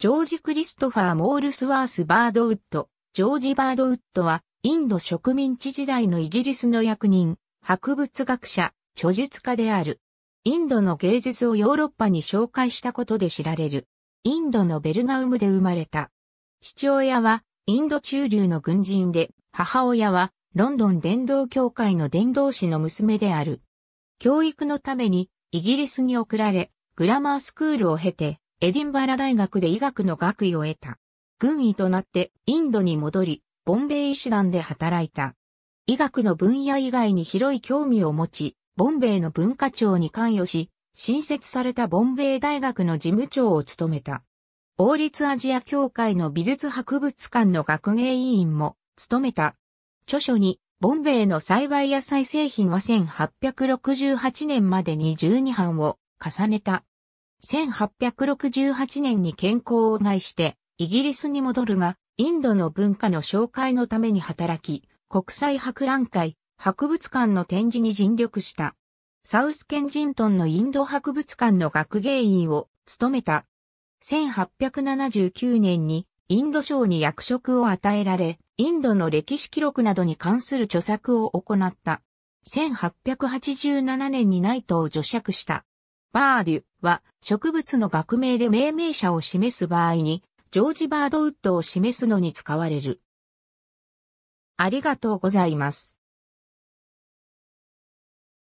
ジョージ・クリストファー・モールスワース・バードウッド、ジョージ・バードウッドは、インド植民地時代のイギリスの役人、博物学者、著述家である。インドの芸術をヨーロッパに紹介したことで知られる。インドのベルガウムで生まれた。父親は、インド中流の軍人で、母親は、ロンドン伝道協会の伝道師の娘である。教育のために、イギリスに送られ、グラマースクールを経て、エディンバラ大学で医学の学位を得た。軍医となってインドに戻り、ボンベイ医師団で働いた。医学の分野以外に広い興味を持ち、ボンベイの文化庁に関与し、新設されたボンベイ大学の事務長を務めた。王立アジア協会の美術博物館の学芸委員も務めた。著書に、ボンベイの栽培野菜製品は1868年までに12版を重ねた。1868年に健康を害してイギリスに戻るが、インドの文化の紹介のために働き、国際博覧会、博物館の展示に尽力した。サウスケンジントンのインド博物館の学芸員を務めた。1879年にインド省に役職を与えられ、インドの歴史記録などに関する著作を行った。1887年にナイトを除釈した。バーデュは植物の学名で命名者を示す場合に、ジョージ・バードウッドを示すのに使われる。ありがとうございます。